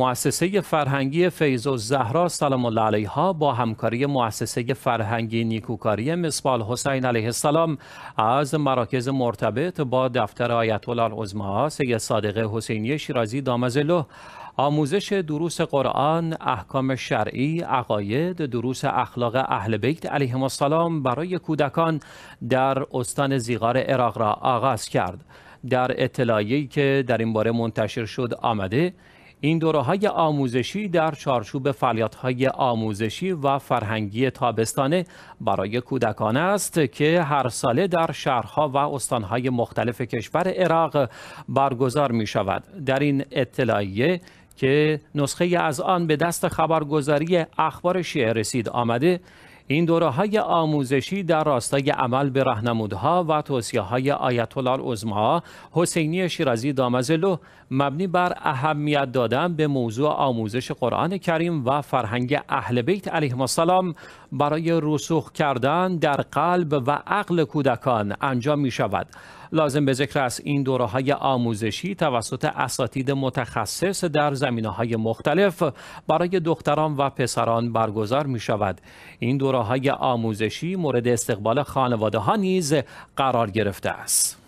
مؤسسه فرهنگی فیض و زهرا سلام الله علیها با همکاری مؤسسه فرهنگی نیکوکاری مصبال حسین علیه السلام از مراکز مرتبط با دفتر آیت الله العظما سید صادق حسینی شیرازی دامزلو آموزش دروس قرآن، احکام شرعی، عقاید، دروس اخلاق اهل بیت علیهم السلام برای کودکان در استان زیغار عراق را آغاز کرد. در اطلاعی که در این باره منتشر شد آمده این دوره های آموزشی در چارچوب فعالیت های آموزشی و فرهنگی تابستانه برای کودکان است که هر ساله در شهرها و استانهای مختلف کشور عراق برگزار می شود در این اطلاعیه که نسخه از آن به دست خبرگزاری اخبار شیعه رسید آمده این دوره های آموزشی در راستای عمل به رهنمودها و توصیه های آیت الله حسینی شیرازی دامزلو مبنی بر اهمیت دادن به موضوع آموزش قرآن کریم و فرهنگ اهل بیت علیه السلام برای رسوخ کردن در قلب و عقل کودکان انجام می شود لازم به ذکر است این دوره های آموزشی توسط اساتید متخصص در زمینه های مختلف برای دختران و پسران برگزار می شود این دوره های آموزشی مورد استقبال خانواده ها نیز قرار گرفته است.